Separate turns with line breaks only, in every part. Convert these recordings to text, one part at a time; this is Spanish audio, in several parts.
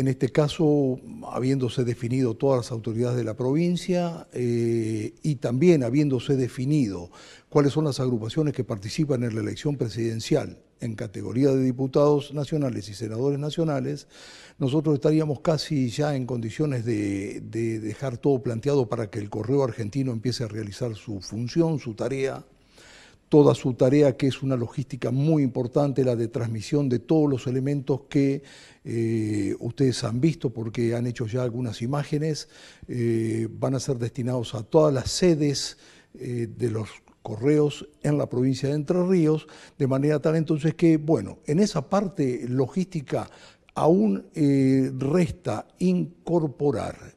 En este caso, habiéndose definido todas las autoridades de la provincia eh, y también habiéndose definido cuáles son las agrupaciones que participan en la elección presidencial en categoría de diputados nacionales y senadores nacionales, nosotros estaríamos casi ya en condiciones de dejar todo planteado para que el correo argentino empiece a realizar su función, su tarea, toda su tarea, que es una logística muy importante, la de transmisión de todos los elementos que eh, ustedes han visto, porque han hecho ya algunas imágenes, eh, van a ser destinados a todas las sedes eh, de los correos en la provincia de Entre Ríos, de manera tal entonces que, bueno, en esa parte logística aún resta incorporar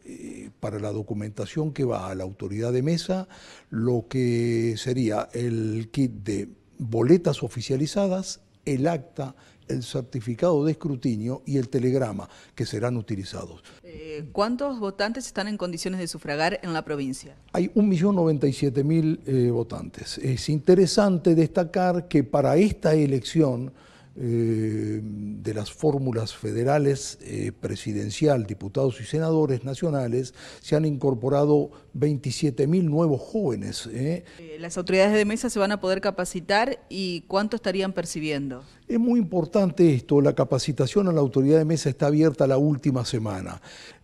para la documentación que va a la autoridad de mesa lo que sería el kit de boletas oficializadas, el acta, el certificado de escrutinio y el telegrama que serán utilizados.
Eh, ¿Cuántos votantes están en condiciones de sufragar en la provincia?
Hay 1.097.000 eh, votantes. Es interesante destacar que para esta elección eh, de las fórmulas federales, eh, presidencial, diputados y senadores nacionales, se han incorporado 27.000 nuevos jóvenes. ¿eh?
¿Las autoridades de mesa se van a poder capacitar y cuánto estarían percibiendo?
Es muy importante esto, la capacitación a la autoridad de mesa está abierta la última semana,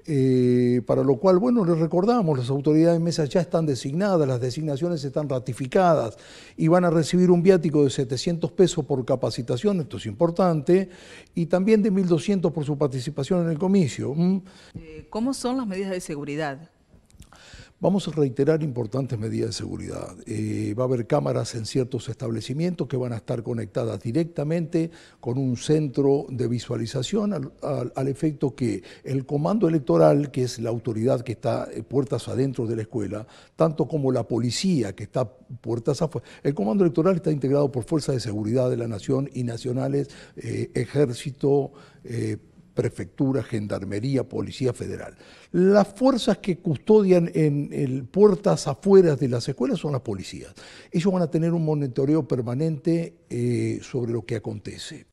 eh, para lo cual, bueno, les recordamos, las autoridades de mesa ya están designadas, las designaciones están ratificadas y van a recibir un viático de 700 pesos por capacitación, esto es importante, y también de 1.200 por su participación en el comicio.
Eh, ¿Cómo son las medidas de seguridad?
Vamos a reiterar importantes medidas de seguridad. Eh, va a haber cámaras en ciertos establecimientos que van a estar conectadas directamente con un centro de visualización al, efecto que el comando electoral, que es la autoridad que está eh, puertas adentro de la escuela, tanto como la policía que está puertas afuera, el comando electoral está integrado por fuerzas de seguridad de la nación y nacionales, eh, ejército, eh, prefectura, gendarmería, policía federal. Las fuerzas que custodian en, puertas afuera de las escuelas son las policías. Ellos van a tener un monitoreo permanente eh, sobre lo que acontece.